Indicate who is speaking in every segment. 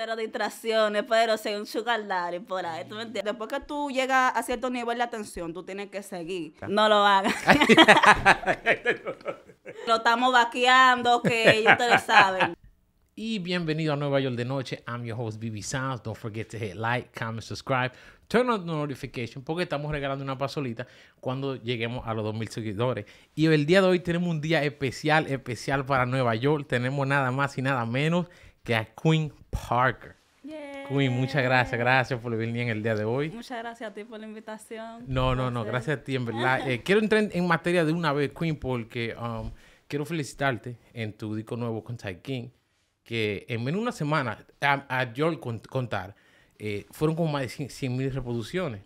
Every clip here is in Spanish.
Speaker 1: Pero distracciones, pero según un sugar daddy por ahí, ¿tú Después que tú llegas a cierto nivel de atención, tú tienes que seguir. No lo hagas. lo estamos vaqueando, que lo saben.
Speaker 2: Y bienvenido a Nueva York de Noche. I'm your host, Bibi Sounds. Don't forget to hit like, comment, subscribe, turn on the notification, porque estamos regalando una pasolita cuando lleguemos a los 2000 seguidores. Y el día de hoy tenemos un día especial, especial para Nueva York. Tenemos nada más y nada menos que a Queen Parker. Queen, muchas gracias, gracias por venir en el día de hoy.
Speaker 1: Muchas gracias a ti por la invitación. No, no, no, gracias
Speaker 2: a ti, en verdad. Eh, quiero entrar en, materia de una vez, Queen, porque um, quiero felicitarte en tu disco nuevo con Ty King, que en menos de una semana, a, a George contar, eh, fueron como más de 100 mil reproducciones.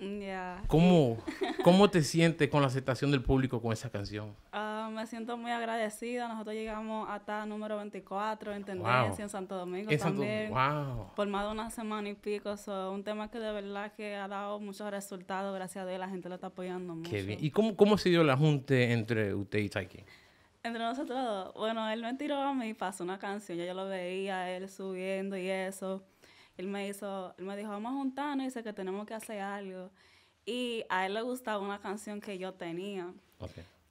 Speaker 2: ¿Cómo, te sientes con la aceptación del público con esa canción?
Speaker 1: Ah, me siento muy agradecida. Nosotros llegamos hasta número 24 en Tendencia, en Santo Domingo también. Wow. Por más de una semana y pico. un tema que de verdad que ha dado muchos resultados. Gracias a Dios la gente lo está apoyando mucho.
Speaker 2: Qué ¿Y cómo, cómo se dio la junta entre usted y Taiki?
Speaker 1: Entre nosotros dos. Bueno, él me tiró a mí y pasó una canción. Yo, lo veía, él subiendo y eso. Él me hizo, él me dijo, vamos a juntarnos y dice que tenemos que hacer algo. Y a él le gustaba una canción que yo tenía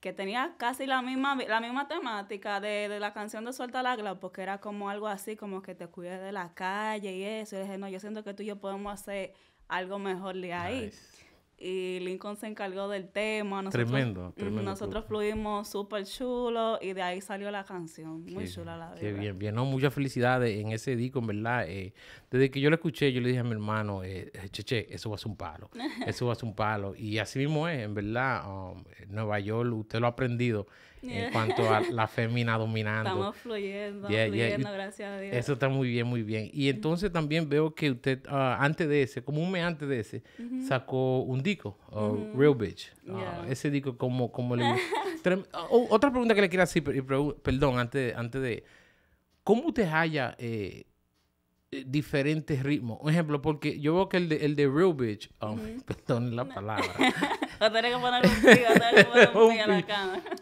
Speaker 1: que tenía casi la misma, la misma temática de, de la canción de Suelta la Glau... porque era como algo así, como que te cuides de la calle y eso. Y dije, no, yo siento que tú y yo podemos hacer algo mejor de ahí y Lincoln se encargó del tema. Nosotros, tremendo, Nosotros fluimos súper chulo y de ahí salió la canción. Muy chula la verdad. Qué
Speaker 2: bien, bien. muchas felicidades en ese disco, en verdad. Eh, desde que yo lo escuché, yo le dije a mi hermano, eh, eh che, eso va a ser un palo. Eso va a ser un palo. Y así mismo es, en verdad. Um, Nueva York, usted lo ha aprendido
Speaker 1: en cuanto a la
Speaker 2: fémina dominando. Estamos
Speaker 1: fluyendo, fluyendo gracias a Dios. Eso
Speaker 2: está muy bien, muy bien. Y entonces también veo que usted, ah, antes de ese, como un mes antes de ese, sacó un disco, oh, Real Bitch. Ah, ese disco, como, como le... Oh, otra pregunta que le quiero hacer, perdón, antes, antes de... ¿Cómo usted haya eh, diferentes ritmos. Un ejemplo, porque yo veo que el de, el de Real oh, perdón la palabra.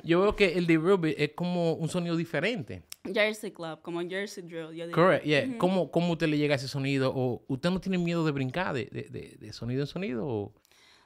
Speaker 2: Yo veo que el de Real es como un sonido diferente.
Speaker 1: Jersey Club, como Jersey Drill. Correct, ¿Cómo,
Speaker 2: usted le llega a ese sonido? ¿O usted no tiene miedo de brincar de, de, de, sonido en sonido?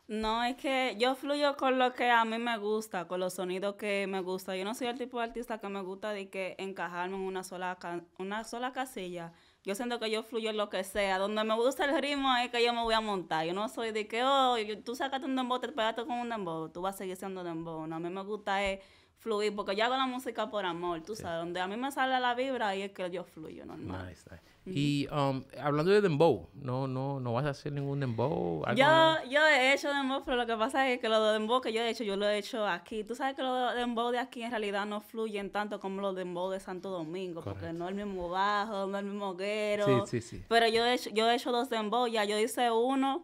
Speaker 1: No, es que yo fluyo con lo que a mí me gusta, con los sonidos que me gusta. Yo no soy el tipo de artista que me gusta de que encajarme en una sola, una sola casilla yo siento que yo fluyo en lo que sea. Donde me gusta el ritmo es que yo me voy a montar. Yo no soy de que, oh, tú sacaste un dembow, te pegaste con un dembow, tú vas a seguir siendo dembow. No, a mí me gusta es fluir, porque yo hago la música por amor, tú sabes, donde a mí me sale la vibra y es que yo fluyo normal.
Speaker 2: Nice, Y um, hablando de dembow, no, no, no vas a hacer ningún dembow. Yo,
Speaker 1: yo he hecho dembow, pero lo que pasa es que los dembow que yo he hecho, yo lo he hecho aquí. Tú sabes que los dembow de aquí en realidad no fluyen tanto como los dembow de Santo Domingo, porque no es el mismo bajo, no es el mismo guero. Sí, sí, sí. Pero yo he hecho, yo he hecho dos dembow, ya yo hice uno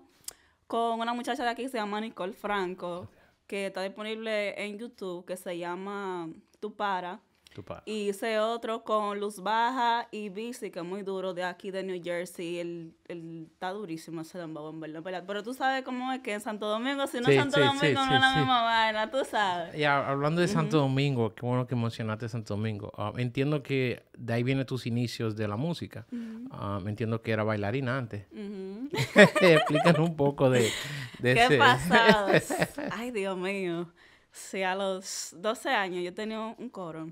Speaker 1: con una muchacha de aquí que se llama Nicole Franco que está disponible en YouTube que se llama Tu Para. Y ese otro con Luz Baja y Bici, que es muy duro, de aquí de New Jersey. El, está durísimo ese verdad, Pero tú sabes cómo es que en Santo Domingo, si no Santo Domingo, no es la misma vaina, tú sabes. Y hablando de Santo
Speaker 2: Domingo, qué bueno que mencionaste Santo Domingo. Ah, entiendo que de ahí vienen tus inicios de la música. Ah, entiendo que era bailarina antes. Explícanos un poco de, ¿Qué ha pasado?
Speaker 1: Ay, Dios mío. Sí, a los 12 años yo tenía un coro.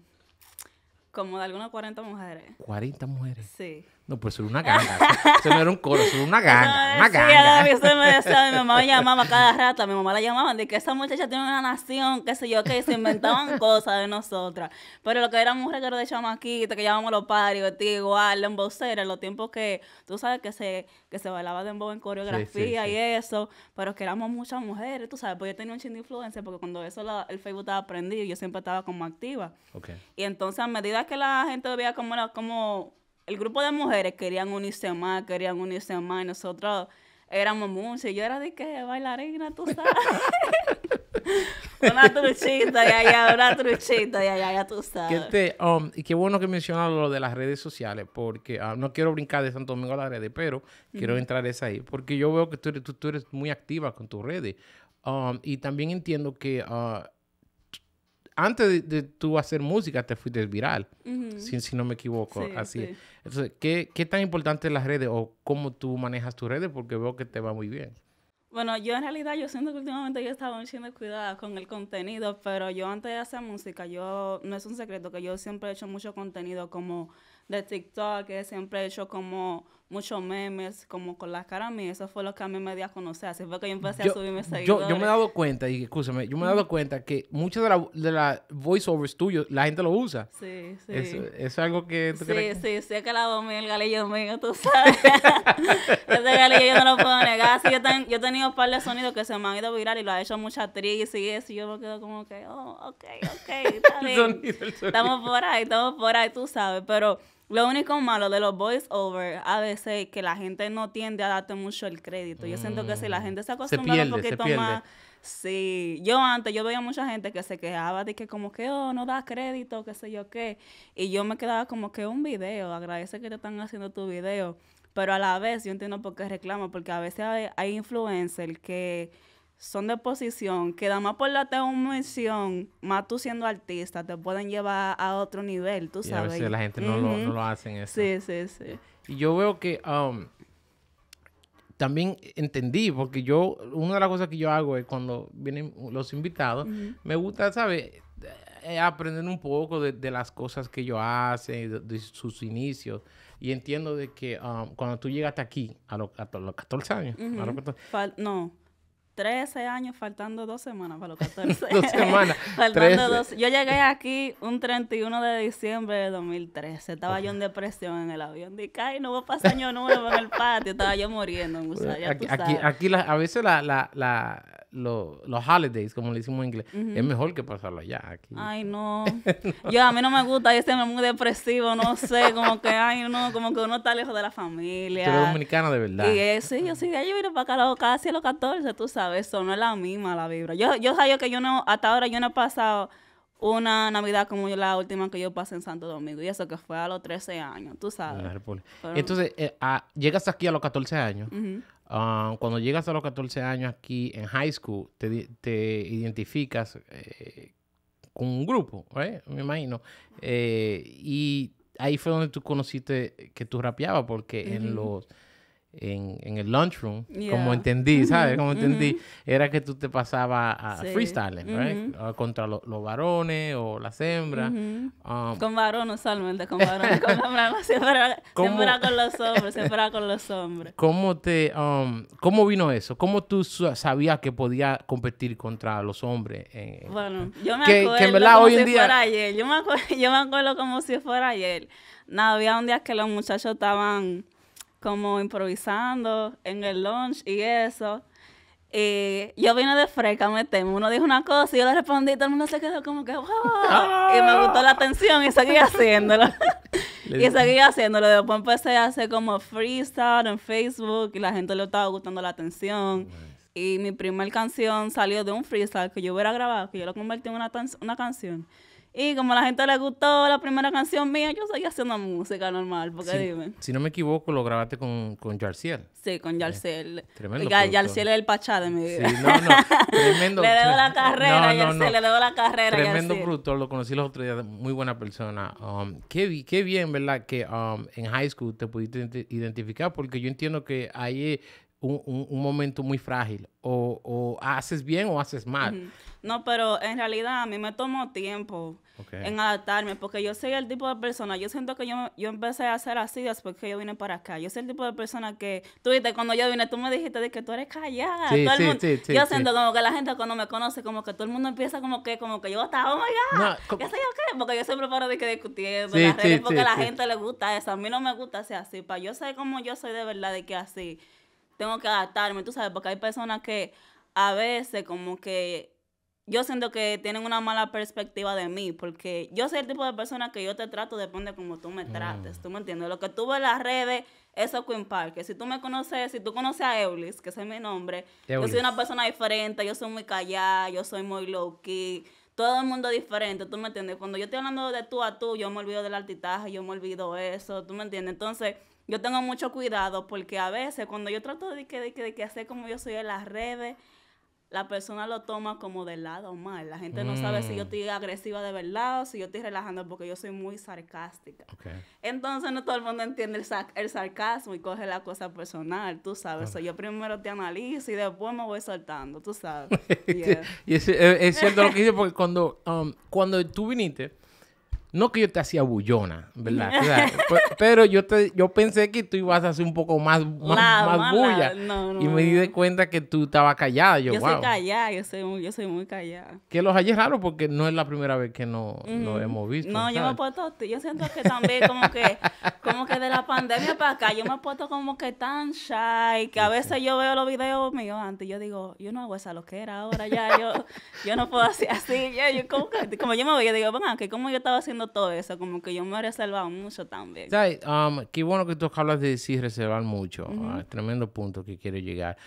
Speaker 1: Como de algunas 40 mujeres. ¿40 mujeres? Sí. No, pues era una ganga.
Speaker 2: Eso no era un coro, eso era una ganga. Una ganga. me mi mamá me llamaba cada rato,
Speaker 1: mi mamá la llamaban de que esa muchacha tiene una nación, qué sé yo, que se inventaban cosas de nosotras. Pero lo que éramos un reguero de chamaquita, que llamábamos los parios, tío, igual, en vocera, en los tiempos que tú sabes que se, que se bailaba de en coreografía y eso, pero que éramos muchas mujeres, tú sabes, pues yo tenía un chingo de influencia porque cuando eso el Facebook estaba prendido, yo siempre estaba como activa. Okay. Y entonces a medida que la gente veía como, como el grupo de mujeres querían unirse más, querían unirse más, y nosotros éramos muchos. Yo era de que bailarina, tú sabes. una truchita ya, ya, una truchita ya, ya, ya tú sabes.
Speaker 2: Um, y qué bueno que mencionas lo de las redes sociales, porque ah, no quiero brincar de Santo Domingo a las redes, pero quiero entrar esa ahí, porque yo veo que tú eres, tú, tú eres muy activa con tus redes. Um, y también entiendo que ah, antes de, de, tú hacer música te fuiste viral, si, no me equivoco. así. Entonces, ¿qué, ¿qué, tan importante las redes o cómo tú manejas tus redes? Porque veo que te va muy bien.
Speaker 1: Bueno, yo en realidad, yo siento que últimamente yo estaba muy siendo cuidada con el contenido, pero yo antes de hacer música, yo, no es un secreto que yo siempre he hecho mucho contenido como de TikTok, que siempre he hecho como muchos memes, como con la cara mía. Eso fue lo que a mí me dio a conocer. Así fue que yo empecé a a subirme seguidores. Yo, yo me he dado
Speaker 2: cuenta, y escúchame, yo me he dado cuenta que muchas de las de la voiceovers tuyos, la gente lo usa. Sí, sí. Eso, es algo que... ¿tú sí,
Speaker 1: sí, Es que la voz el galillo mío, tú sabes. Ese galillo yo no lo puedo negar. yo, yo he tenido un par de sonidos que se me han ido viral y lo ha hecho mucha actriz y eso. Y yo me quedo como que, oh, ok, ok, está bien. Estamos por ahí, estamos por ahí, tú sabes. Pero lo único malo de los voiceovers a veces que la gente no tiende a darte mucho el crédito. Yo siento que si la mm, gente se acostumbra un poquito más... Sí, yo antes, yo veía mucha gente que se quejaba de que como que, oh, no das crédito, qué sé yo qué. Y yo me quedaba como que un video, agradece que te están haciendo tu video. Pero a la vez yo entiendo por qué reclama porque a veces hay, hay influencers que son de posición, que nada más por la mención, más tú siendo artista, te pueden llevar a otro nivel, tú sabes. a la gente no, lo, no lo hacen eso. Sí, sí, sí.
Speaker 2: Y yo veo que um, también entendí, porque yo, una de las cosas que yo hago es cuando vienen los invitados, me gusta, ¿sabes? Eh, aprender un poco de, las cosas que yo hace, de, sus inicios. Y entiendo de que um, cuando tú llegaste aquí, a, los 14 años, los
Speaker 1: no, 13 años, faltando dos semanas para los 14. dos semanas. faltando dos, yo llegué aquí un 31 de diciembre de 2013. Estaba yo en depresión en el avión. Dije, ay, no voy a pasar año nuevo en el patio. Estaba yo muriendo en aquí, aquí,
Speaker 2: a veces la, la, la, los holidays, como le decimos en inglés, es mejor que pasarlo allá. Aquí.
Speaker 1: Ay, no. Yo, a mí no me gusta, yo estoy muy depresivo, no sé, como que, ay, no, como que uno está lejos de la familia. Pero dominicana de verdad. Y eh, sí, yo sí, yo para acá casi a los 14, tú sabes, eso no es la misma la vibra. Yo, yo sabía que yo no, hasta ahora yo no he pasado una Navidad como la última que yo pasé en Santo Domingo. Y eso que fue a los 13 años, tú sabes. Entonces,
Speaker 2: eh, ah, llegas aquí a los 14 años. Ah, cuando llegas a los 14 años aquí en high school, te, te identificas eh, con un grupo, ¿eh? me imagino. Eh, y ahí fue donde tú conociste que tú rapeabas, porque en los en, el lunchroom, room, como entendí, ¿sabes? Mm-hmm. Como entendí, mm-hmm. era que tú te pasabas a freestyling, right? Mm-hmm. Ah, contra los varones o las hembras. Um,
Speaker 1: con varones solamente, con varones, con siempre, siempre con los hombres, siempre con los hombres.
Speaker 2: ¿Cómo, te, um, ¿Cómo vino eso? ¿Cómo tú sabías que podías competir contra los hombres? bueno,
Speaker 1: yo me acuerdo que como hoy en si día... fuera ayer, yo me, acuerdo, yo me acuerdo como si fuera ayer. Nada, había un día que los muchachos estaban como improvisando en el lunch y eso. Y eh, yo vine de freca, me temo. Uno dijo una cosa y yo le respondí y todo el mundo se quedó como que ah. Y me gustó la atención y seguí haciéndolo. y seguí haciéndolo. Después empecé a hacer como freestyle en Facebook y la gente le estaba gustando la atención. Y mi primer canción salió de un freestyle que yo hubiera grabado, que yo lo convertí en una, una canción. Y como a la gente le gustó la primera canción mía, yo seguí haciendo música normal, porque dime.
Speaker 2: Si no me equivoco, lo grabaste con, con Sí,
Speaker 1: con eh, Yarciel. tremendo. Oiga, es el pachá de mi vida. Sí, no, no. Tremendo. le debo la carrera, no, le debo la carrera. Tremendo
Speaker 2: productor, lo conocí los otros días, muy buena persona. Um, qué, qué bien, ¿verdad? Que um, en high school te pudiste identificar, porque yo entiendo que ahí un, momento muy frágil. O, haces bien o haces mal.
Speaker 1: No, pero en realidad a mí me tomó tiempo en adaptarme, porque yo soy el tipo de persona, yo siento que yo, yo empecé a hacer así después que yo vine para acá. Yo soy el tipo de persona que, tú viste, cuando yo vine, tú me dijiste de que tú eres callada. yo siento como que la gente cuando me conoce, como que todo el mundo empieza como que, como que yo estaba, oh my God, Porque yo siempre paro de que discutiendo en las redes porque a la gente le gusta eso. A mí no me gusta ser así, para yo sé como yo soy de verdad de que así tengo que adaptarme, tú sabes, porque hay personas que a veces como que yo siento que tienen una mala perspectiva de mí, porque yo soy el tipo de persona que yo te trato, depende de cómo tú me trates, mm. ¿tú me entiendes? Lo que tuvo en las redes, eso es Queen Park. Que si tú me conoces, si tú conoces a Eulis, que es mi nombre, yo soy una persona diferente, yo soy muy callada, yo soy muy low-key, todo el mundo diferente, ¿tú me entiendes? Cuando yo estoy hablando de tú a tú, yo me olvido del altitaje, yo me olvido eso, ¿tú me entiendes? Entonces yo tengo mucho cuidado porque a veces cuando yo trato de que, de que, de que hacer como yo soy en las redes, la persona lo toma como de lado mal. La gente no sabe si yo mm. estoy agresiva de verdad o si yo estoy relajando porque yo soy muy sarcástica. Entonces no todo el mundo entiende el, sarcasmo y coge la cosa personal, tú sabes. yo primero te analizo y después me voy soltando, tú sabes. y eh, es, cierto lo que dices
Speaker 2: porque cuando, um, cuando tú viniste, no que yo te hacía bullona, ¿verdad? Pues, pero yo te, yo pensé que tú ibas a hacer un poco más, más, bulla. y me di de cuenta que tú estabas callada. Yo, yo soy
Speaker 1: callada, yo soy, muy, yo soy muy callada.
Speaker 2: Que los halles raro porque no es la primera vez que no, mm. hemos visto. No, yo me he
Speaker 1: puesto, yo siento que también como que, como que de la pandemia para acá, yo me he puesto como que tan shy, que a veces yo veo los videos míos antes, yo digo, yo no hago esa lo que era ahora ya, yo, yo no puedo hacer así, ya, yo como, que, como yo me veía, digo, bueno, que como yo estaba haciendo todo eso, como que yo me he reservado mucho también.
Speaker 2: Um, qué bueno que tú hablas de decir reservar mucho. Ah, tremendo punto que quiero llegar.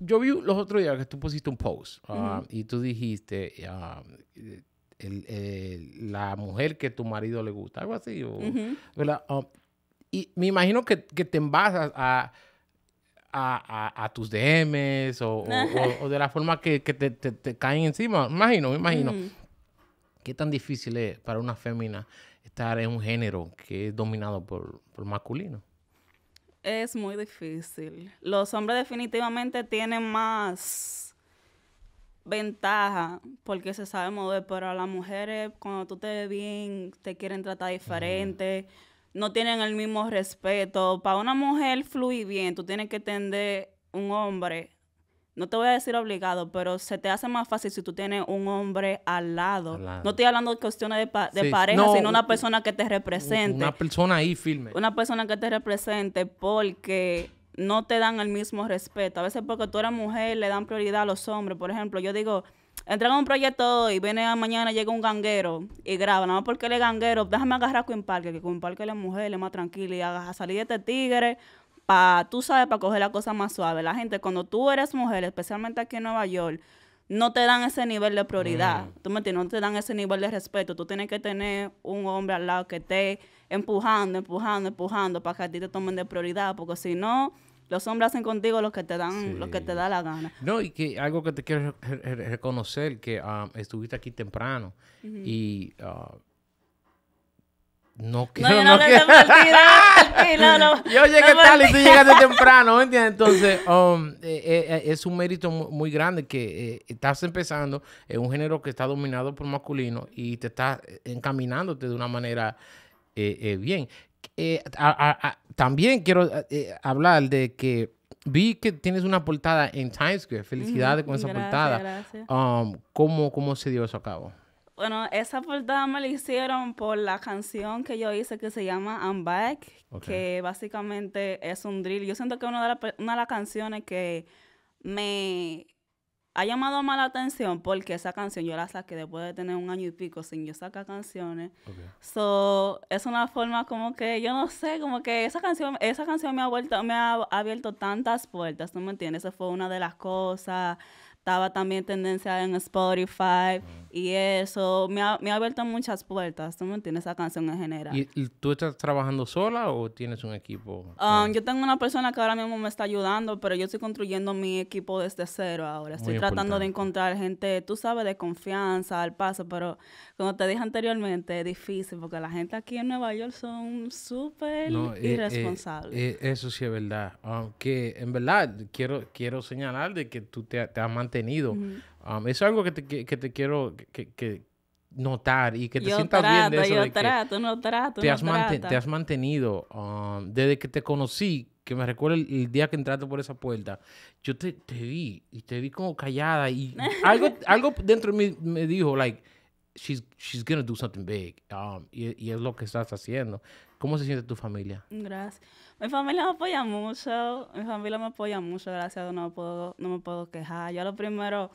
Speaker 2: Yo vi los otros días que tú pusiste un post ah, y tú dijiste ah, la mujer que tu marido le gusta, algo así, um, y me imagino que, te envasas a... tus DMs o, de la forma que, te, caen encima. Imagino, me imagino. ¿Qué tan difícil es para una fémina estar en un género que es dominado por, por masculino?
Speaker 1: Es muy difícil. Los hombres definitivamente tienen más ventaja porque se saben mover, pero a las mujeres cuando tú te ves bien te quieren tratar diferente, no tienen el mismo respeto. Para una mujer fluir bien, tú tienes que tender un hombre no te voy a decir obligado, pero se te hace más fácil si tú tienes un hombre al lado. No estoy hablando de cuestiones de, pareja, sino una persona que te represente. Una
Speaker 2: persona ahí firme. Una
Speaker 1: persona que te represente porque no te dan el mismo respeto. A veces porque tú eres mujer le dan prioridad a los hombres. Por ejemplo, yo digo, entrega un proyecto y viene a mañana, llega un ganguero y graba. Nada más porque él es ganguero, déjame agarrar con Parque, que con Parque la mujer es más tranquila y a salir de este tigre para, tú sabes, para coger la cosa más suave. La gente, cuando tú eres mujer, especialmente aquí en Nueva York, no te dan ese nivel de prioridad. Mm. Tú me entiendes, no te dan ese nivel de respeto. Tú tienes que tener un hombre al lado que esté empujando, empujando, empujando para que a ti te tomen de prioridad, porque si no, los hombres hacen contigo lo que te dan, lo que te da la gana.
Speaker 2: No, y que algo que te quiero reconocer, que ah, estuviste aquí temprano
Speaker 1: y...
Speaker 2: Ah, no quiero, no, no, y tú llegaste temprano, entiendes? Entonces, um, eh, eh, eh, es un mérito muy, grande que estás empezando en un género que está dominado por masculino y te estás encaminándote de una manera bien. también quiero hablar de que vi que tienes una portada en Times Square. Felicidades con esa portada. Um, ¿cómo, ¿Cómo se dio eso a cabo?
Speaker 1: Bueno, esa portada me la hicieron por la canción que yo hice que se llama I'm Back, que básicamente es un drill. Yo siento que una de, una de las canciones que me ha llamado más la atención porque esa canción yo la saqué después de tener un año y pico sin yo sacar canciones. es una forma como que, yo no sé, como que esa canción, esa canción me ha vuelto, me ha abierto tantas puertas, ¿no me entiendes? Esa fue una de las cosas estaba también tendencia en Spotify y eso. Me ha, abierto muchas puertas, ¿tú me entiendes? Esa canción en general. ¿Y,
Speaker 2: tú estás trabajando sola o tienes un equipo?
Speaker 1: Um, eh, yo tengo una persona que ahora mismo me está ayudando, pero yo estoy construyendo mi equipo desde cero ahora. Estoy tratando de encontrar gente, tú sabes, de confianza, al paso, pero como te dije anteriormente, es difícil porque la gente aquí en Nueva York son súper eh, eh, irresponsables.
Speaker 2: eso sí es verdad. Aunque en verdad quiero, quiero señalar de que tú te, te has mantenido Um, es algo que te, quiero notar y que te sientas bien de eso. te, has mantenido. Um, desde que te conocí, que me recuerdo el, día que entraste por esa puerta, yo te, vi y te vi como callada y algo, algo dentro de mí me dijo, like, she's, she's gonna do something big. Um, y, y, es lo que estás haciendo. ¿Cómo se siente tu familia?
Speaker 1: Gracias. Mi familia me apoya mucho. Mi familia me apoya mucho. Gracias no me puedo, no me puedo quejar. Yo lo primero,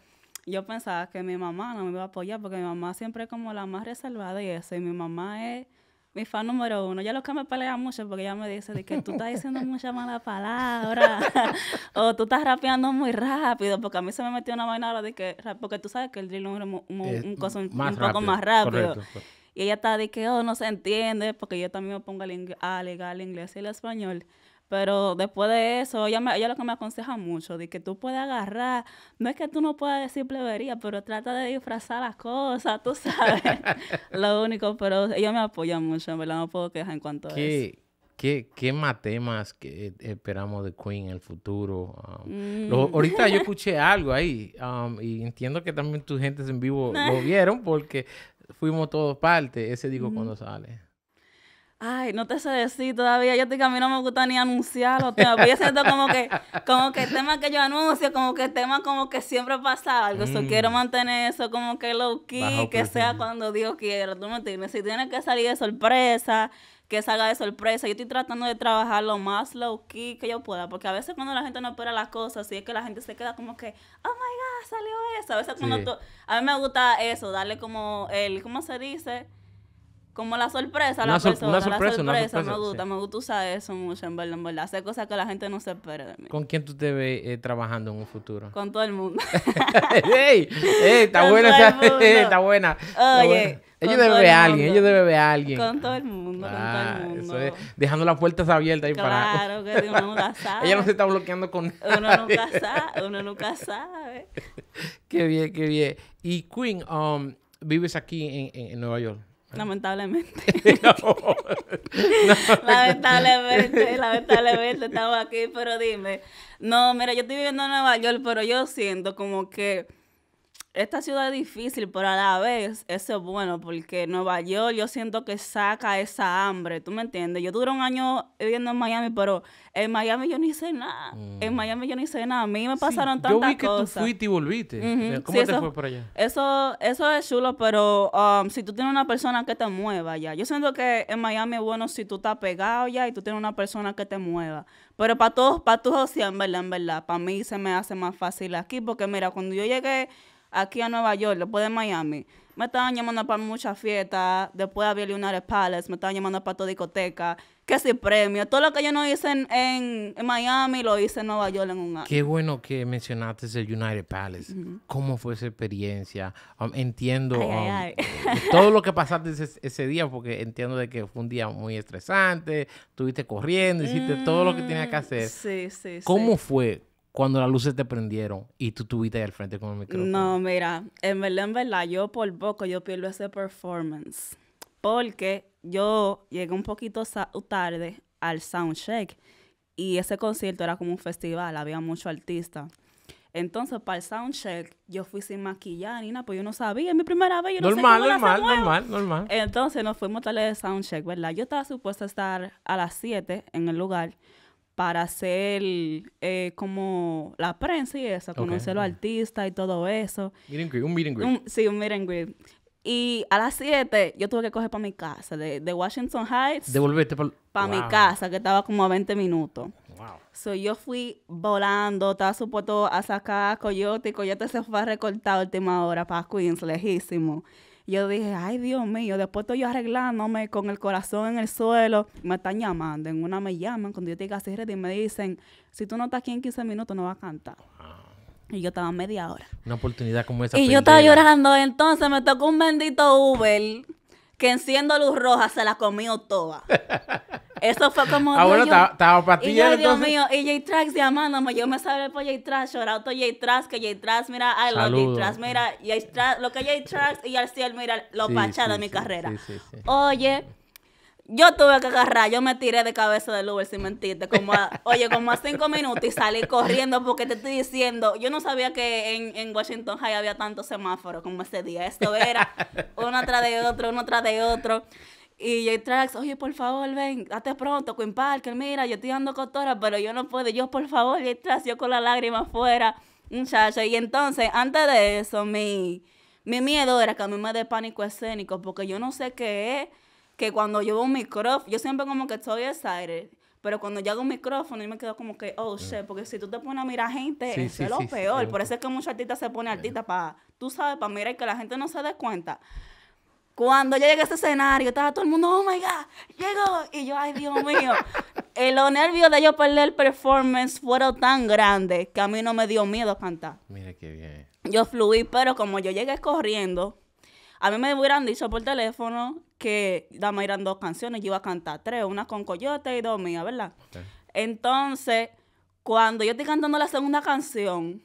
Speaker 1: yo pensaba que mi mamá no me iba a apoyar porque mi mamá siempre es como la más reservada y eso. Y mi mamá es mi fan número uno. Ya lo que me pelea mucho porque ella me dice de que tú estás diciendo muchas malas palabras o tú estás rapeando muy rápido porque a mí se me metió una vaina de que porque tú sabes que el drill es un, un, poco más rápido. Y ella está de que, oh, no se entiende, porque yo también me pongo a alegar el inglés y el español. Pero después de eso, ella, me, ella lo que me aconseja mucho, de que tú puedes agarrar, no es que tú no puedas decir plebería, pero trata de disfrazar las cosas, tú sabes. lo único, pero ella me apoya mucho, en verdad, no puedo quejar en cuanto ¿Qué, a
Speaker 2: eso. ¿Qué, qué más temas que e, esperamos de Queen en el futuro? Um, mm. ahorita yo escuché algo ahí um, y entiendo que también tus gente en vivo lo vieron porque fuimos todos parte, ese digo cuando sale.
Speaker 1: Ay, no te sé decir todavía. Yo estoy digo, a mí no me gusta ni anunciarlo. Te voy como que, como que el tema que yo anuncio, como que el tema como que siempre pasa algo. eso quiero mm. mantener eso como que low key, que sea cuando Dios quiera. ¿Tú me entiendes? Si tiene que salir de sorpresa, que salga de sorpresa. Yo estoy tratando de trabajar lo más low key que yo pueda. Porque a veces cuando la gente no espera las cosas, sí es que la gente se queda como que, oh my God salió eso. A veces cuando a mí me gusta eso, darle como el, ¿cómo se dice? Como la sorpresa a la persona. Sorpresa, sorpresa, me gusta, me gusta usar eso mucho, en verdad, en verdad. Hacer cosas que la gente no se espera de mí.
Speaker 2: ¿Con quién tú te ves eh, trabajando en un futuro? Con todo el mundo. Está buena, está buena. Oye. Ellos deben ver a alguien, Ellos deben ver a alguien. Con todo el mundo, con todo el ah, mundo. Eso es, dejando las puertas abiertas ahí claro, para. Claro, que uno nunca sabe. ella no se está bloqueando con. Uno nunca sabe, uno nunca
Speaker 1: sabe. qué bien, qué
Speaker 2: bien. Y Queen, um, ¿vives aquí en, Nueva York?
Speaker 1: Lamentablemente. no, lamentablemente, lamentablemente estamos aquí, pero dime. No, mira, yo estoy viviendo en Nueva York, pero yo siento como que esta ciudad es difícil, pero a la vez eso es bueno, porque Nueva York yo siento que saca esa hambre, ¿tú me entiendes? Yo tuve un año viviendo en Miami, pero en Miami yo no hice nada. Mm. En Miami yo no hice nada. A mí me pasaron tantas cosas. Yo vi que tú fuiste y volviste. ¿Cómo te fue por allá? Eso, eso es chulo, pero um, si tú tienes una persona que te mueva ya. Yo siento que en Miami es bueno si tú estás pegado ya y tú tienes una persona que te mueva. Pero para todos, para todos sí, en verdad, en verdad. Para mí se me hace más fácil aquí, porque mira, cuando yo llegué aquí en Nueva York, después de Miami, me estaban llamando para muchas fiestas, después había United Palace, me estaban llamando para toda discoteca, que si premio, todo lo que yo no hice en, Miami lo hice en Nueva York en un año. Qué
Speaker 2: bueno que mencionaste el United Palace. ¿Cómo fue esa experiencia? Um, entiendo um, todo lo que pasaste ese, día, porque entiendo de que fue un día muy estresante, estuviste corriendo, hiciste todo lo que tenías que hacer.
Speaker 1: Sí, sí, sí. ¿Cómo
Speaker 2: fue? cuando las luces te prendieron y tú estuviste ahí al frente con el micrófono?
Speaker 1: No, mira, en verdad, en verdad, yo por poco yo pierdo ese performance porque yo llegué un poquito tarde al soundcheck y ese concierto era como un festival, había muchos artistas. Entonces, para el soundcheck, yo fui sin maquillar ni nada, pues yo no sabía, es mi primera vez. Yo no normal, sé cómo normal, normal, normal. Entonces, nos fuimos tarde de soundcheck, ¿verdad? Yo estaba supuesta a estar a las 7 en el lugar para hacer eh, como la prensa y eso, conocer a los artistas y todo eso.
Speaker 2: un meet
Speaker 1: sí, un meet Y a las 7 yo tuve que coger para mi casa, de, Washington Heights. Devolverte para... mi casa, que estaba como a 20 minutos. Wow. So, yo fui volando, estaba supuesto a sacar Coyote y Coyote se fue a recortar a última hora para Queens, lejísimo yo dije, ay Dios mío, después estoy yo arreglándome con el corazón en el suelo. Me están llamando, en una me llaman, cuando yo te diga así, y me dicen, si tú no estás aquí en 15 minutos, no vas a cantar. Y yo estaba media hora.
Speaker 2: Una oportunidad como esa. Y yo estaba
Speaker 1: llorando, entonces me tocó un bendito Uber que enciendo luz roja se la comió toda. Eso fue como. Ah, bueno, estaba
Speaker 2: pastillero. Y yo, Dios mío,
Speaker 1: y J-Trax llamándome. Yo me sabré por J-Trax, llorando J-Trax, que J-Trax, mira, ay, lo J-Trax, mira, j lo que J-Trax y al cielo, mira, lo pachado de mi carrera. Oye, yo tuve que agarrar, yo me tiré de cabeza del Uber, sin mentirte, como oye, como a cinco minutos y salí corriendo porque te estoy diciendo, yo no sabía que en, Washington High había tantos semáforos como ese día, esto era uno tras de otro, uno tras de otro. Y J Trax, oye, por favor, ven, date pronto, Queen Parker, mira, yo estoy dando cotora, pero yo no puedo, yo, por favor, J Trax, yo con la lágrima afuera, Muchacho. Y entonces, antes de eso, mi, mi miedo era que a mí me dé pánico escénico, porque yo no sé qué es que cuando llevo un micrófono, yo siempre como que estoy excited. Pero cuando llego un micrófono, y me quedo como que, oh, eh. shit, porque si tú te pones a mirar gente, es lo peor. Por eso es que muchos artistas se ponen eh. artistas para, tú sabes, para mirar que la gente no se dé cuenta. Cuando yo llegué a ese escenario, estaba todo el mundo, oh my God, llegó. Y yo, ay, Dios mío. Eh, los nervios de yo perder el performance fueron tan grandes que a mí no me dio miedo cantar. Mira qué bien. Yo fluí, pero como yo llegué corriendo, a mí me hubieran dicho por teléfono que dama eran dos canciones, yo iba a cantar tres, una con Coyote y dos mías, ¿verdad? Entonces, cuando yo estoy cantando la segunda canción,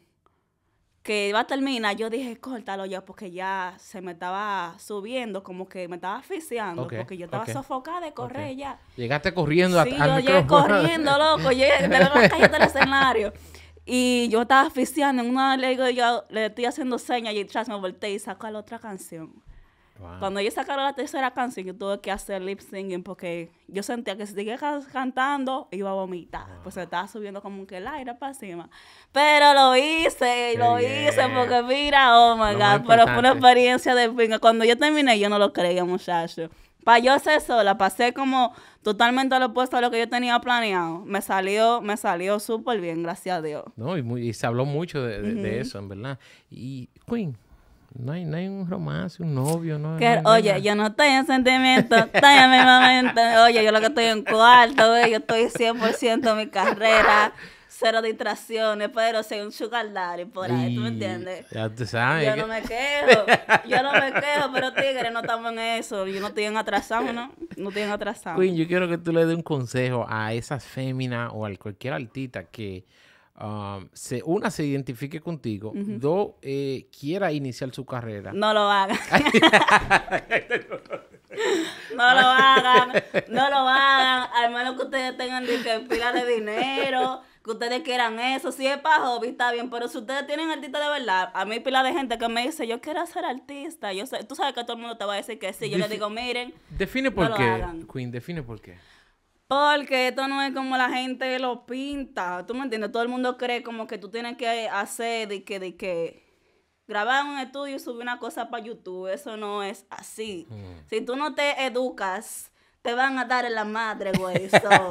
Speaker 1: que iba a terminar, yo dije, córtalo ya, porque ya se me estaba subiendo, como que me estaba asfixiando, porque yo estaba sofocada de correr ya. Llegaste corriendo sí, al yo llegué corriendo, loco, llegué, de calle del escenario. Y yo estaba asfixiando en una, le digo, yo le estoy haciendo señas y tras me volteé y sacó la otra canción. Cuando ellos sacaron la tercera canción, yo tuve que hacer lip singing porque yo sentía que si seguía cantando, iba a vomitar. Pues se estaba subiendo como que el aire para encima. Pero lo hice, lo hice, porque mira, oh my God, pero fue una experiencia de pinga. Cuando yo terminé, yo no lo creía, muchachos. Para yo eso sola, pasé como totalmente lo opuesto a lo que yo tenía planeado. Me salió, me salió súper bien, gracias a Dios.
Speaker 2: No, y, y se habló mucho de, eso, en verdad. Y, Queen, no hay, no hay un romance, un novio, no. Que, oye,
Speaker 1: yo no estoy en sentimiento, estoy en mi momento. Oye, yo lo que estoy en cuarto, yo estoy 100% en mi carrera cero distracciones, pero soy un sugar daddy por ahí, ¿tú me entiendes? Ya tú sabes. Yo no me quejo, yo no me quejo, pero tigres no estamos en eso. Yo no estoy en atrasado, ¿no? No estoy en atrasado. Queen, yo
Speaker 2: quiero que tú le des un consejo a esas féminas o a cualquier altita que... Um, se, una se identifique contigo, dos eh, quiera iniciar
Speaker 1: su carrera. No lo hagan. no lo hagan, no lo hagan, al menos que ustedes tengan que pilar de dinero que ustedes quieran eso. Si es para hobby, está bien. Pero si ustedes tienen artista de verdad, a mí pila de gente que me dice, yo quiero ser artista. Yo sé, tú sabes que todo el mundo te va a decir que sí. Yo le digo, miren.
Speaker 2: Define por qué, Queen, define por qué.
Speaker 1: Porque esto no es como la gente lo pinta. ¿Tú me entiendes? Todo el mundo cree como que tú tienes que hacer de que, de que grabar un estudio y subir una cosa para YouTube. Eso no es así. Mm. Si tú no te educas te van a dar en la madre, güey. So,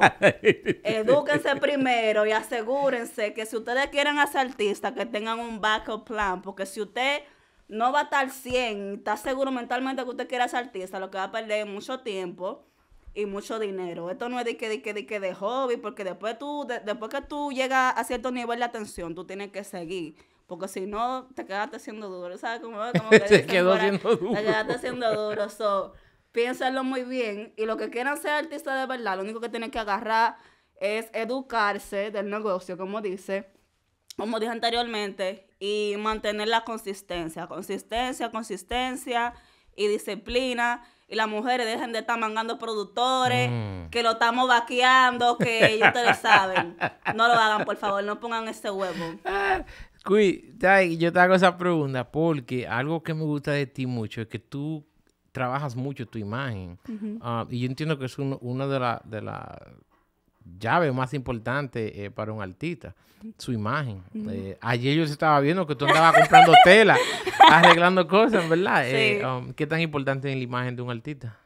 Speaker 1: edúquense primero y asegúrense que si ustedes quieren hacer artista, que tengan un backup plan, porque si usted no va a estar 100, está seguro mentalmente que usted quiere hacer artista, lo que va a perder es mucho tiempo y mucho dinero. Esto no es de que de, de, hobby, porque después, tú, después que tú llegas a cierto nivel de atención, tú tienes que seguir. Porque si no, te quedaste siendo duro. ¿Sabes cómo, que siendo duro. Te quedaste siendo duro. So, piénsalo muy bien. Y lo que quieran ser artistas de verdad, lo único que tienen que agarrar es educarse del negocio, como dice, como dije anteriormente, y mantener la consistencia, consistencia, consistencia y disciplina. Y las mujeres dejen de estar mangando productores, mm. que lo estamos vaqueando, que ustedes saben. No lo hagan, por favor, no pongan ese huevo.
Speaker 2: Cuy, yo te hago esa pregunta porque algo que me gusta de ti mucho es que tú trabajas mucho tu imagen. Ah, y yo entiendo que es una de las de llaves más importantes eh, para un artista, su imagen. Eh, ayer yo estaba viendo que tú andabas comprando tela, arreglando cosas, ¿verdad? Eh, um, ¿Qué tan importante es la imagen de un artista?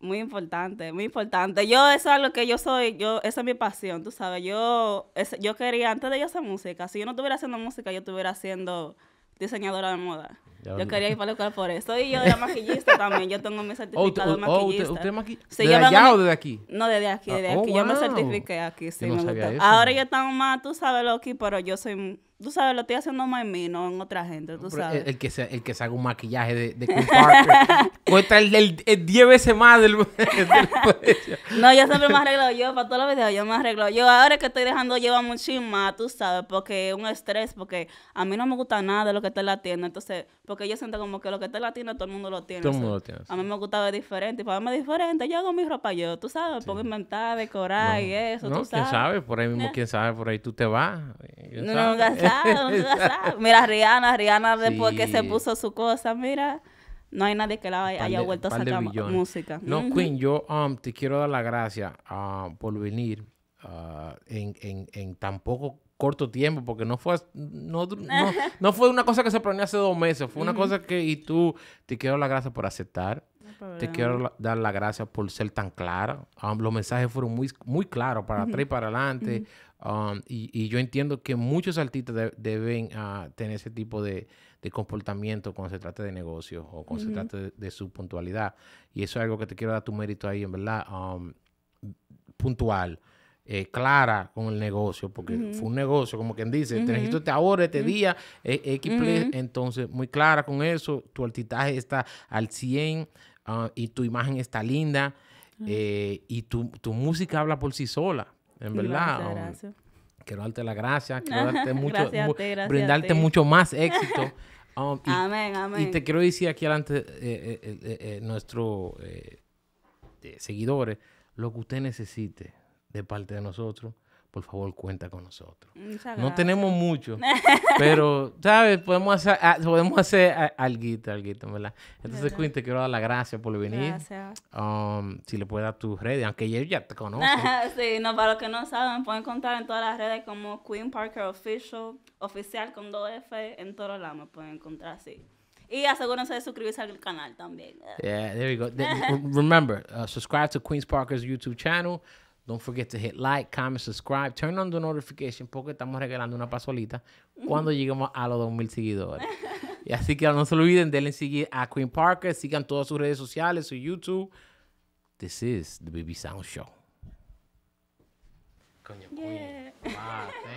Speaker 1: Muy importante, muy importante. Yo, eso es lo que yo soy, yo, esa es mi pasión, tú sabes. Yo, yo quería, antes de yo hacer música, si yo no estuviera haciendo música, yo estuviera siendo diseñadora de moda yo quería ir para local por eso. Y yo de maquillista también. Yo tengo mi oh, certificado de oh, maquillista. ¿Usted, maquilla? ¿De allá o desde aquí? No, desde aquí, ah, de oh, aquí. Yo me certifiqué aquí, sí, me Ahora yo tengo más, tú sabes, lo que pero yo soy... Tú sabes, lo estoy haciendo más en mí, no en otra gente, tú sabes. El,
Speaker 2: que se, el que se haga un maquillaje de, de cuesta el, el, 10 veces más del... no,
Speaker 1: yo siempre me arreglo yo, para todos los videos yo me arreglo yo. Ahora que estoy dejando llevar muchísimo más, tú sabes, porque es un estrés, porque a mí no me gusta nada de lo que está en la tienda, entonces porque yo siento como que lo que te latino todo el mundo lo tiene. Todo el mundo lo tiene. A mí me gustaba ver diferente. Y Para es diferente, yo hago mi ropa yo, tú sabes, sí. pongo inventar, decorar y eso. tú sabes. quién
Speaker 2: sabe, por ahí mismo, eh. quién sabe, por ahí tú te vas. Mira, Rihanna, Rihanna después que se puso
Speaker 1: su cosa, mira no hay nadie que la haya, vuelto a sacar música. No, Queen,
Speaker 2: yo um, te quiero dar la gracia ah, por venir ah, en, en, en tan corto tiempo, porque no fue, no, fue una cosa que se planeó hace dos meses, fue una cosa que, y tú, te quiero la gracia por aceptar, te quiero dar la gracia por ser tan clara, ah, los mensajes fueron muy, muy claros para atrás y para adelante, um, y, yo entiendo que muchos artistas deben ah, tener ese tipo de, de, comportamiento cuando se trata de negocios o cuando se trata de, su puntualidad, y eso es algo que te quiero dar tu mérito ahí, en verdad, um, puntual eh, clara con el negocio, porque fue un negocio, como quien dice, te necesito este ahora, este día, eh, X, entonces muy clara con eso, tu altitaje está al 100 ah, y tu imagen está linda ah. eh, y tu, música habla por sí sola, en verdad um, quiero darte la gracia, quiero darte mucho, brindarte mucho más éxito. Um, y, te quiero decir aquí adelante, nuestros seguidores, lo que usted necesite de parte de nosotros, por favor cuenta con nosotros. No tenemos mucho, pero, ¿sabes? Podemos hacer, ah, podemos hacer algo ¿verdad? Entonces, Quinn, te quiero dar las gracias por venir. Gracias. Um, si le puedes dar tus redes, aunque yo ya te conozco,
Speaker 1: sí, no, para los que no saben, pueden encontrar en todas las redes como Queen Parker Official, oficial con 2F, en todos lados pueden encontrar Y asegúrense de suscribirse al canal también. Yeah, there you go.
Speaker 2: Remember, uh, subscribe to Queens Parker's YouTube channel. Don't forget to hit like, comment, subscribe, turn on the notification porque estamos regalando una pasolita cuando lleguemos a los 2000 seguidores. Y así que no se olviden, de seguir a Queen Parker, sigan todas sus redes sociales, su YouTube. This is the Baby Sound Show. Coño, yeah.